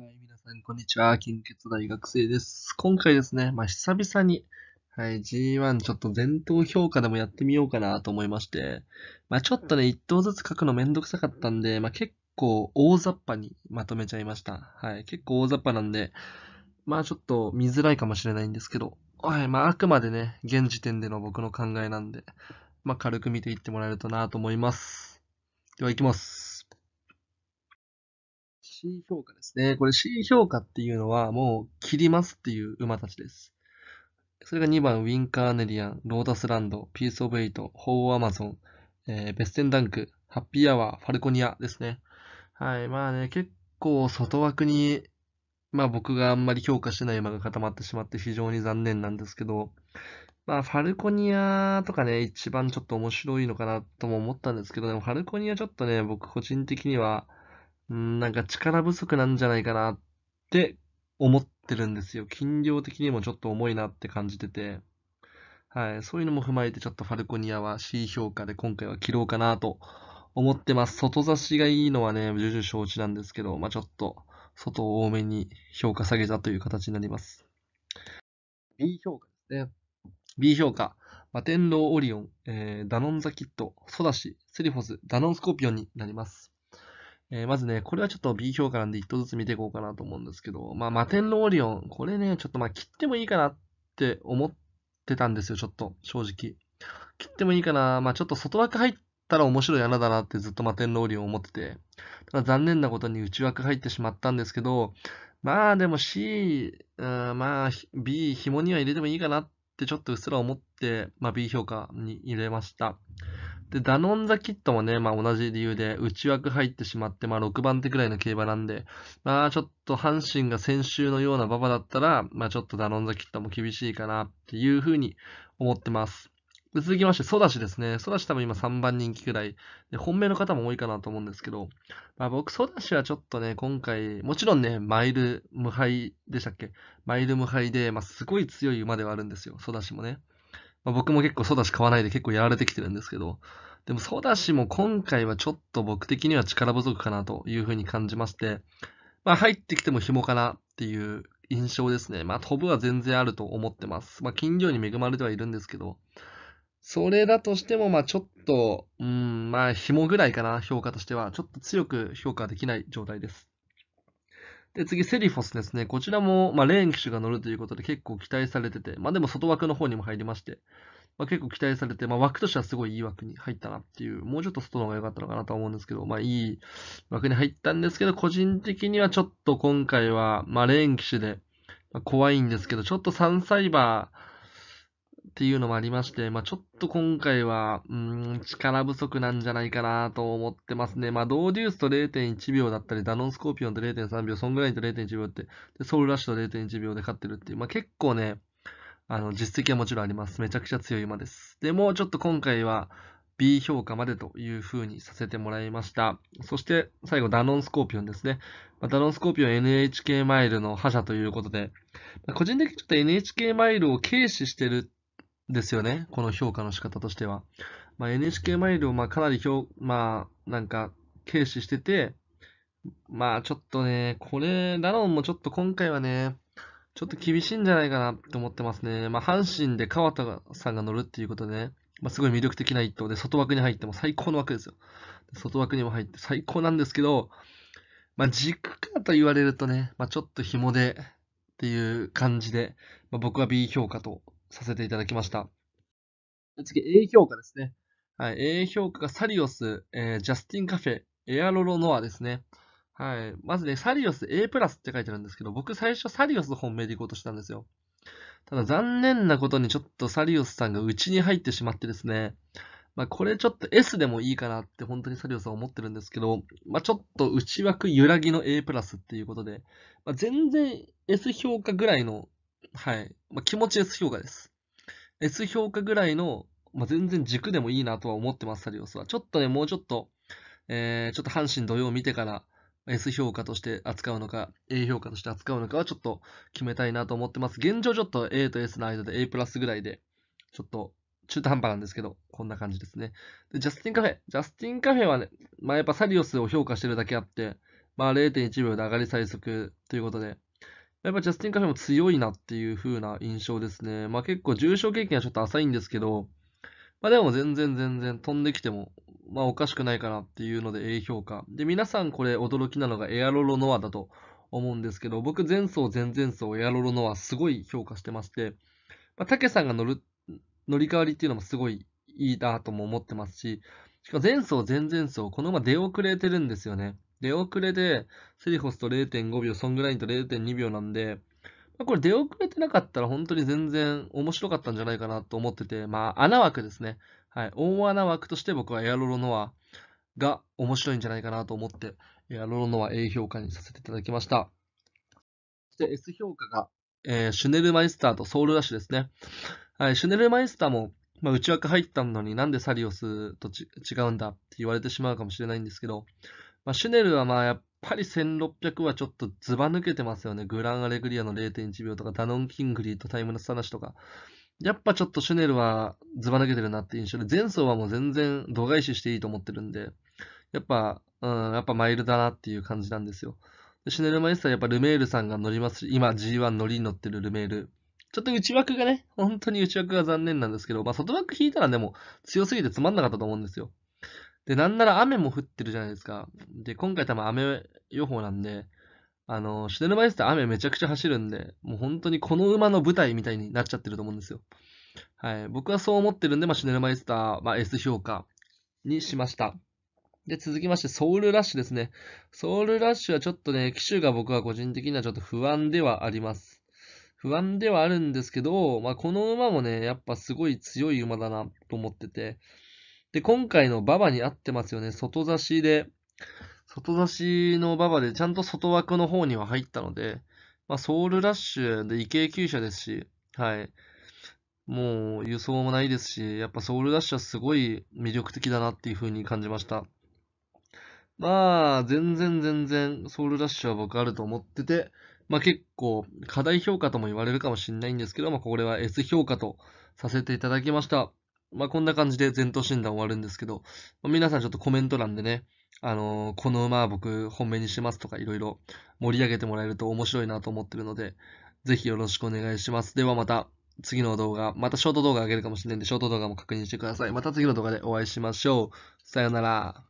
はい、皆さん、こんにちは。近欠大学生です。今回ですね、まあ、久々に、はい、G1 ちょっと前頭評価でもやってみようかなと思いまして、まあ、ちょっとね、1頭ずつ書くのめんどくさかったんで、まあ、結構大雑把にまとめちゃいました。はい、結構大雑把なんで、まあ、ちょっと見づらいかもしれないんですけど、はい、まあ、あくまでね、現時点での僕の考えなんで、まあ、軽く見ていってもらえるとなと思います。では、行きます。C 評価ですね。これ C 評価っていうのはもう切りますっていう馬たちです。それが2番、ウィンカーネリアン、ロータスランド、ピースオブエイト、ホーアマゾン、えー、ベステンダンク、ハッピーアワー、ファルコニアですね。はい、まあね、結構外枠に、まあ僕があんまり評価してない馬が固まってしまって非常に残念なんですけど、まあ、ファルコニアとかね、一番ちょっと面白いのかなとも思ったんですけど、でもファルコニアちょっとね、僕個人的には、うん、なんか力不足なんじゃないかなって思ってるんですよ。筋量的にもちょっと重いなって感じてて。はい。そういうのも踏まえて、ちょっとファルコニアは C 評価で今回は切ろうかなと思ってます。外差しがいいのはね、重々承知なんですけど、まあ、ちょっと外を多めに評価下げたという形になります。B 評価ですね。B 評価。マテンローオリオン、えー、ダノンザキット、ソダシ、セリフォス、ダノンスコーピオンになります。えー、まずね、これはちょっと B 評価なんで一頭ずつ見ていこうかなと思うんですけど、まあ、マテンローリオン、これね、ちょっとまあ切ってもいいかなって思ってたんですよ、ちょっと、正直。切ってもいいかな、まあちょっと外枠入ったら面白い穴だなってずっとマテンローリオン思ってて、ただ残念なことに内枠入ってしまったんですけど、まあでも C、うん、まあ B、紐には入れてもいいかなってちょっとうっすら思って、まあ B 評価に入れました。で、ダノンザキットもね、まあ同じ理由で内枠入ってしまって、まあ6番手くらいの競馬なんで、まあちょっと阪神が先週のような馬場だったら、まあちょっとダノンザキットも厳しいかなっていうふうに思ってます。で続きまして、ソダシですね。ソダシ多分今3番人気くらい。で、本命の方も多いかなと思うんですけど、まあ僕、ソダシはちょっとね、今回、もちろんね、マイル無敗でしたっけマイル無敗で、まあすごい強い馬ではあるんですよ、ソダシもね。まあ、僕も結構ソダシ買わないで結構やられてきてるんですけど、でもソダシも今回はちょっと僕的には力不足かなというふうに感じまして、まあ入ってきても紐かなっていう印象ですね。まあ飛ぶは全然あると思ってます。まあ金魚に恵まれてはいるんですけど、それだとしても、まあちょっと、うん、まあ紐ぐらいかな、評価としては。ちょっと強く評価できない状態です。で、次、セリフォスですね。こちらも、まあ、レーン機種が乗るということで結構期待されてて、まあ、でも外枠の方にも入りまして、まあ、結構期待されて、まあ、枠としてはすごいいい枠に入ったなっていう、もうちょっと外の方が良かったのかなと思うんですけど、まあ、いい枠に入ったんですけど、個人的にはちょっと今回は、まあ、レーン機種で、まあ、怖いんですけど、ちょっと3イバー、っていうのもありまして、まあ、ちょっと今回は、うん、力不足なんじゃないかなと思ってますね。まあ、ドーデュースと0.1秒だったり、ダノンスコーピオンと0.3秒、ソングラインと0.1秒って、でソウルラッシュと0.1秒で勝ってるっていう、まあ、結構ね、あの、実績はもちろんあります。めちゃくちゃ強い馬です。でも、ちょっと今回は B 評価までという風にさせてもらいました。そして、最後、ダノンスコーピオンですね。まダノンスコーピオン NHK マイルの覇者ということで、個人的にちょっと NHK マイルを軽視してるですよね。この評価の仕方としては。まあ、NHK マイルをまあかなり評、まあ、なんか、軽視してて、まあちょっとね、これ、ラロンもちょっと今回はね、ちょっと厳しいんじゃないかなと思ってますね。まあ阪神で川田さんが乗るっていうことでね、まあ、すごい魅力的な一投で、外枠に入っても最高の枠ですよ。外枠にも入って最高なんですけど、まあ軸かと言われるとね、まあちょっと紐でっていう感じで、まあ、僕は B 評価とさせていただきました。次、A 評価ですね。はい、A 評価がサリオス、えー、ジャスティンカフェ、エアロロノアですね。はい。まずね、サリオス A プラスって書いてあるんですけど、僕最初サリオス本命で行こうとしたんですよ。ただ残念なことにちょっとサリオスさんが内に入ってしまってですね、まあ、これちょっと S でもいいかなって本当にサリオさん思ってるんですけど、まあ、ちょっと内枠揺らぎの A プラスっていうことで、まあ、全然 S 評価ぐらいのはい。まあ、気持ち S 評価です。S 評価ぐらいの、まあ、全然軸でもいいなとは思ってます、サリオスは。ちょっとね、もうちょっと、えー、ちょっと阪神土曜を見てから、S 評価として扱うのか、A 評価として扱うのかはちょっと決めたいなと思ってます。現状ちょっと A と S の間で A プラスぐらいで、ちょっと中途半端なんですけど、こんな感じですね。で、ジャスティンカフェ。ジャスティンカフェはね、まあ、やっぱサリオスを評価してるだけあって、まあ0.1秒で上がり最速ということで、やっぱジャスティン・カフェも強いなっていう風な印象ですね。まあ結構重症経験はちょっと浅いんですけど、まあでも全然全然飛んできても、まあおかしくないかなっていうので A 評価。で、皆さんこれ驚きなのがエアロロノアだと思うんですけど、僕前走前々走エアロロノアすごい評価してまして、まあ、タケさんが乗る、乗り換わりっていうのもすごいいいなとも思ってますし、しかも前走前々走、この馬出遅れてるんですよね。出遅れで、セリフォスと0.5秒、ソングラインと0.2秒なんで、まあ、これ出遅れてなかったら本当に全然面白かったんじゃないかなと思ってて、まあ穴枠ですね。はい。大穴枠として僕はエアロロノアが面白いんじゃないかなと思って、エアロロノア A 評価にさせていただきました。そして S 評価が、えー、シュネルマイスターとソウルラッシュですね。はい。シュネルマイスターも、まあ、内枠入ったのになんでサリオスと違うんだって言われてしまうかもしれないんですけど、まあ、シュネルはまあやっぱり1600はちょっとずば抜けてますよね。グランアレグリアの0.1秒とか、ダノン・キングリーとタイムの差なしとか。やっぱちょっとシュネルはずば抜けてるなって印象で、前走はもう全然度外視していいと思ってるんで、やっぱ、うん、やっぱマイルだなっていう感じなんですよ。でシュネルマイスターやっぱルメールさんが乗りますし、今 G1 乗りに乗ってるルメール。ちょっと内枠がね、本当に内枠が残念なんですけど、まあ外枠引いたらでも強すぎてつまんなかったと思うんですよ。で、なんなら雨も降ってるじゃないですか。で、今回多分雨予報なんで、あの、シュネルマイスって雨めちゃくちゃ走るんで、もう本当にこの馬の舞台みたいになっちゃってると思うんですよ。はい。僕はそう思ってるんで、まあ、シュネルマイスター、まあ、S 評価にしました。で、続きまして、ソウルラッシュですね。ソウルラッシュはちょっとね、機種が僕は個人的にはちょっと不安ではあります。不安ではあるんですけど、まあ、この馬もね、やっぱすごい強い馬だなと思ってて、で、今回の馬場に合ってますよね。外差しで、外差しの馬場でちゃんと外枠の方には入ったので、まあ、ソウルラッシュで異形級車ですし、はい。もう輸送もないですし、やっぱソウルラッシュはすごい魅力的だなっていう風に感じました。まあ、全然全然ソウルラッシュは僕あると思ってて、まあ結構課題評価とも言われるかもしれないんですけど、まあこれは S 評価とさせていただきました。まあ、こんな感じで前頭診断終わるんですけど、まあ、皆さんちょっとコメント欄でね、あのー、この馬は僕本命にしますとかいろいろ盛り上げてもらえると面白いなと思ってるので、ぜひよろしくお願いします。ではまた次の動画、またショート動画上げるかもしれないんで、ショート動画も確認してください。また次の動画でお会いしましょう。さよなら。